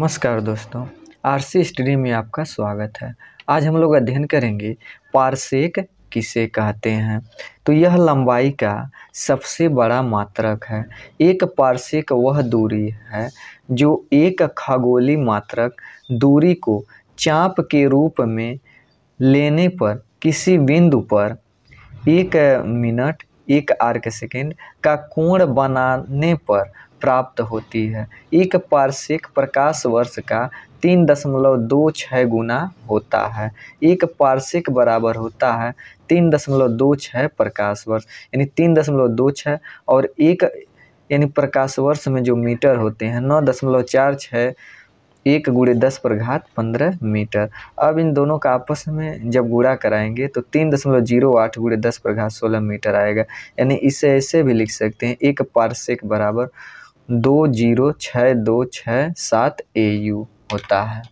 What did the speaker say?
नमस्कार दोस्तों RC study में आपका स्वागत है आज हम लोग अध्ययन करेंगे पारसेक किसे कहते हैं तो यह लंबाई का सबसे बड़ा मात्रक है एक पारसेक वह दूरी है जो एक खगोली मात्रक दूरी को चाप के रूप में लेने पर किसी बिंदु पर एक मिनट एक आर्क सेकेंड का कोण बनाने पर प्राप्त होती है एक पार्षिक प्रकाश वर्ष का तीन दशमलव दो छः गुना होता है एक पार्षिक बराबर होता है तीन दशमलव दो छः प्रकाश वर्ष यानी तीन दशमलव दो छः और एक यानी प्रकाश वर्ष में जो मीटर होते हैं नौ दशमलव चार छः एक गुड़े दस पर घात पंद्रह मीटर अब इन दोनों का आपस में जब गुड़ा कराएंगे तो तीन दशमलव जीरो आठ गुड़े दस पर घात सोलह मीटर आएगा यानी इसे ऐसे भी लिख सकते हैं एक पार्षिक बराबर दो जीरो छः दो छः सात ए यू होता है